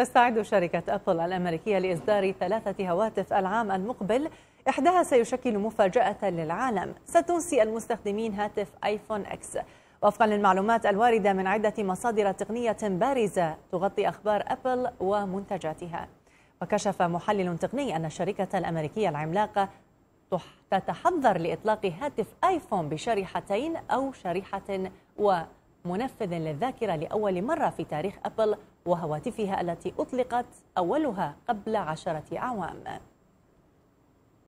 تستعد شركة أبل الأمريكية لإصدار ثلاثة هواتف العام المقبل إحداها سيشكل مفاجأة للعالم ستنسي المستخدمين هاتف آيفون إكس وفقا للمعلومات الواردة من عدة مصادر تقنية بارزة تغطي أخبار أبل ومنتجاتها وكشف محلل تقني أن الشركة الأمريكية العملاقة تتحضر لإطلاق هاتف آيفون بشريحتين أو شريحة و منفذ للذاكرة لأول مرة في تاريخ أبل وهواتفها التي أطلقت أولها قبل عشرة أعوام